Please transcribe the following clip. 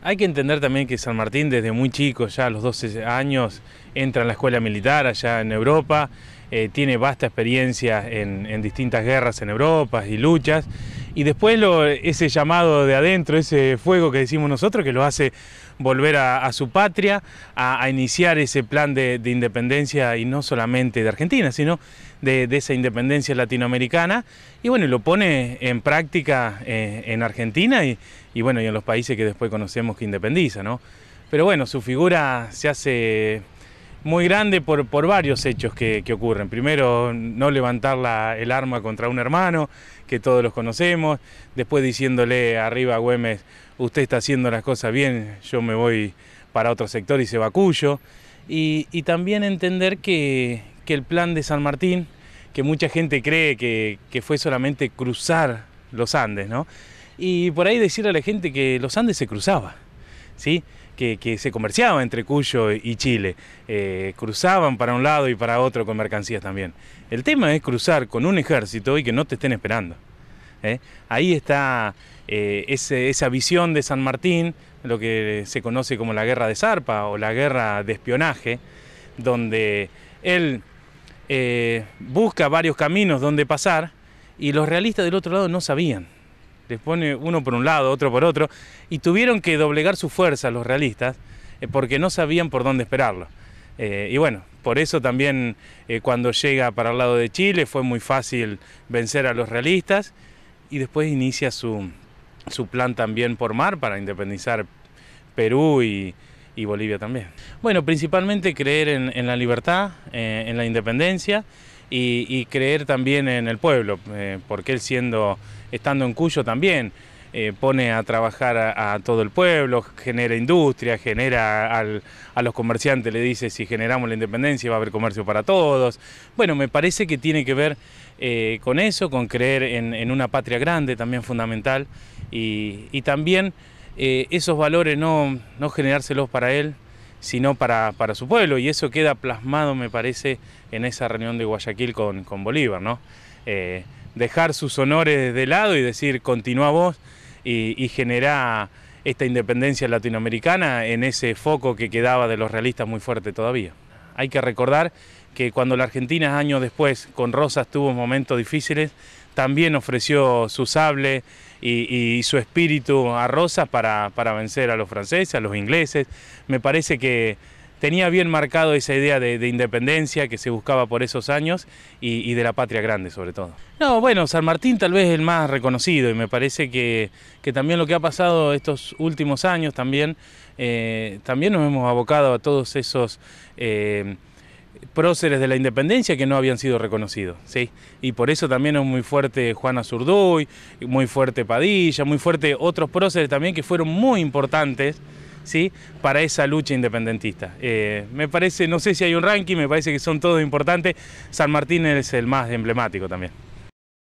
Hay que entender también que San Martín desde muy chico, ya a los 12 años, entra en la escuela militar allá en Europa, eh, tiene vasta experiencia en distintas guerras en Europa y luchas. Y después ese llamado de adentro, ese fuego que decimos nosotros, que lo hace volver a, su patria, a, iniciar ese plan de, independencia y no solamente de Argentina, sino de, esa independencia latinoamericana. Y bueno, lo pone en práctica eh, en Argentina y, y, bueno, y en los países que después conocemos que independiza, ¿no? Pero bueno, su figura se hace muy grande por, varios hechos que, ocurren. Primero, no levantar el arma contra un hermano, que todos los conocemos. Después diciéndole arriba a Güemes, usted está haciendo las cosas bien, yo me voy para otro sector y se va Y, también entender que, el plan de San Martín, que mucha gente cree que, fue solamente cruzar los Andes, ¿no? Y por ahí decirle a la gente que los Andes se cruzaba, ¿sí? que, se comerciaba entre Cuyo y Chile. Eh, cruzaban para un lado y para otro con mercancías también. El tema es cruzar con un ejército y que no te estén esperando. ¿eh? Ahí está eh, esa visión de San Martín, lo que se conoce como la guerra de zarpa o la guerra de espionaje, donde él busca varios caminos donde pasar y los realistas del otro lado no sabían les pone uno por un lado, otro por otro, y tuvieron que doblegar su fuerza los realistas eh, porque no sabían por dónde esperarlo. Eh, y bueno, por eso también eh, cuando llega para el lado de Chile fue muy fácil vencer a los realistas y después inicia su, plan también por mar para independizar Perú y, Bolivia también. Bueno, principalmente creer en, la libertad, en la independencia y, creer también en el pueblo, eh, porque él siendo, estando en Cuyo también eh, pone a trabajar a, todo el pueblo, genera industria, genera a los comerciantes, le dice si generamos la independencia va a haber comercio para todos. Bueno, me parece que tiene que ver eh, con eso, con creer en, una patria grande también fundamental y, también esos valores no, no generárselos para él, sino para, su pueblo, y eso queda plasmado, me parece, en esa reunión de Guayaquil con, Bolívar, ¿no? Eh, dejar sus honores de lado y decir, continúa vos y, y esta independencia latinoamericana en ese foco que quedaba de los realistas muy fuerte todavía. Hay que recordar que cuando la Argentina años después con Rosas tuvo momentos difíciles, también ofreció su sable, y, su espíritu a Rosas para, vencer a los franceses, a los ingleses. Me parece que tenía bien marcado esa idea de, independencia que se buscaba por esos años y, de la patria grande sobre todo. No, bueno, San Martín tal vez el más reconocido y me parece que, también lo que ha pasado estos últimos años también, eh, también nos hemos abocado a todos esos... Eh, próceres de la independencia que no habían sido reconocidos, ¿sí? Y por eso también es muy fuerte Juana Zurduy, muy fuerte Padilla, muy fuerte otros próceres también que fueron muy importantes, ¿sí? Para esa lucha independentista. Eh, me parece, no sé si hay un ranking, me parece que son todos importantes. San Martín es el más emblemático también.